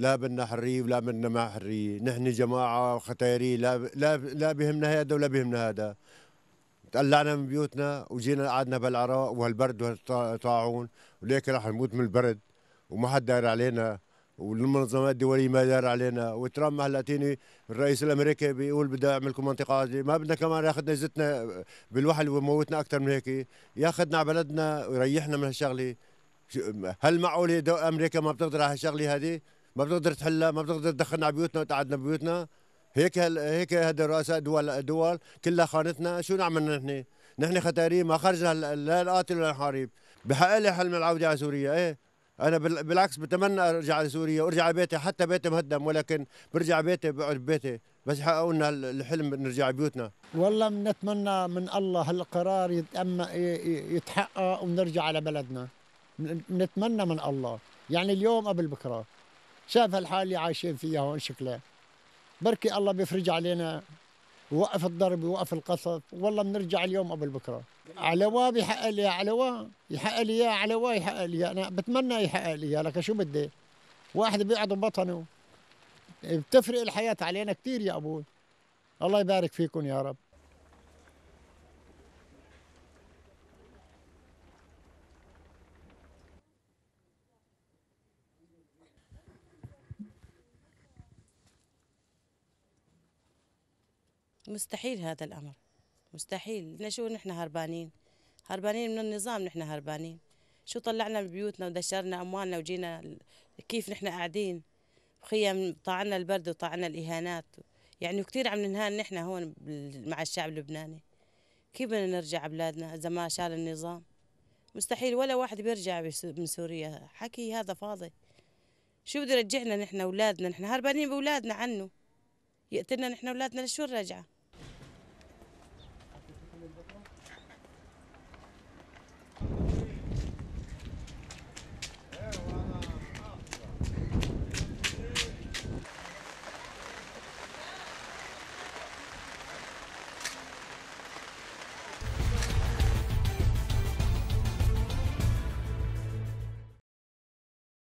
لا بدنا حريه ولا بدنا ما حريه نحن جماعه ختيارية لا ب... لا ب... لا بهمنا هذا ولا بهمنا هذا تقلعنا من بيوتنا وجينا قعدنا بالعراء وهالبرد وهالطاعون وليك رح نموت من البرد وما حد دار علينا والمنظمات الدوليه ما دار علينا وترامب هلا تيني الرئيس الامريكي بيقول بدي اعمل لكم منطقه عادية. ما بدنا كمان ياخذنا يزتنا بالوحل ويموتنا اكثر من هيك ياخذنا على بلدنا ويريحنا من هالشغله هل معقول امريكا ما بتقدر على هالشغله هذه ما بتقدر تحلها ما بتقدر تدخلنا على بيوتنا وتقعدنا ببيوتنا هيك هل هيك هذه رؤساء دول دول كلها خانتنا شو نعمل نحن؟ نحن ختارين ما خرجنا لا نقاتل ولا نحارب بحق لي حلم العوده على سوريا ايه انا بالعكس بتمنى ارجع على سوريا وارجع على بيتي حتى بيتي مهدم ولكن برجع بيتي بقعد ببيتي بس يحققوا لنا الحلم نرجع على بيوتنا والله بنتمنى من الله هالقرار يتأم يتحقق ونرجع على بلدنا بنتمنى من الله يعني اليوم قبل بكره شاف الحال اللي عايشين فيها هون شكلها بركي الله بيفرج علينا ووقف الضرب ووقف القصف والله بنرجع اليوم قبل بكره علوا بحق لي على وا يحق لي على وا يحق لي انا بتمنى يحق لي لك شو بدي واحد بيقعد ببطنه بتفرق الحياه علينا كثير يا ابوي الله يبارك فيكم يا رب مستحيل هذا الأمر مستحيل شو نحن هربانين هربانين من النظام نحن هربانين شو طلعنا من بيوتنا ودشرنا أموالنا وجينا كيف نحن قاعدين خيام طعنا البرد وطعنا الإهانات يعني كثير عم ننهان نحن هون مع الشعب اللبناني كيف بدنا نرجع بلادنا إذا ما شال النظام مستحيل ولا واحد بيرجع من سوريا حكي هذا فاضي شو بده يرجعنا نحن أولادنا نحن هربانين بأولادنا عنه يقتلنا نحن أولادنا لشو الرجعه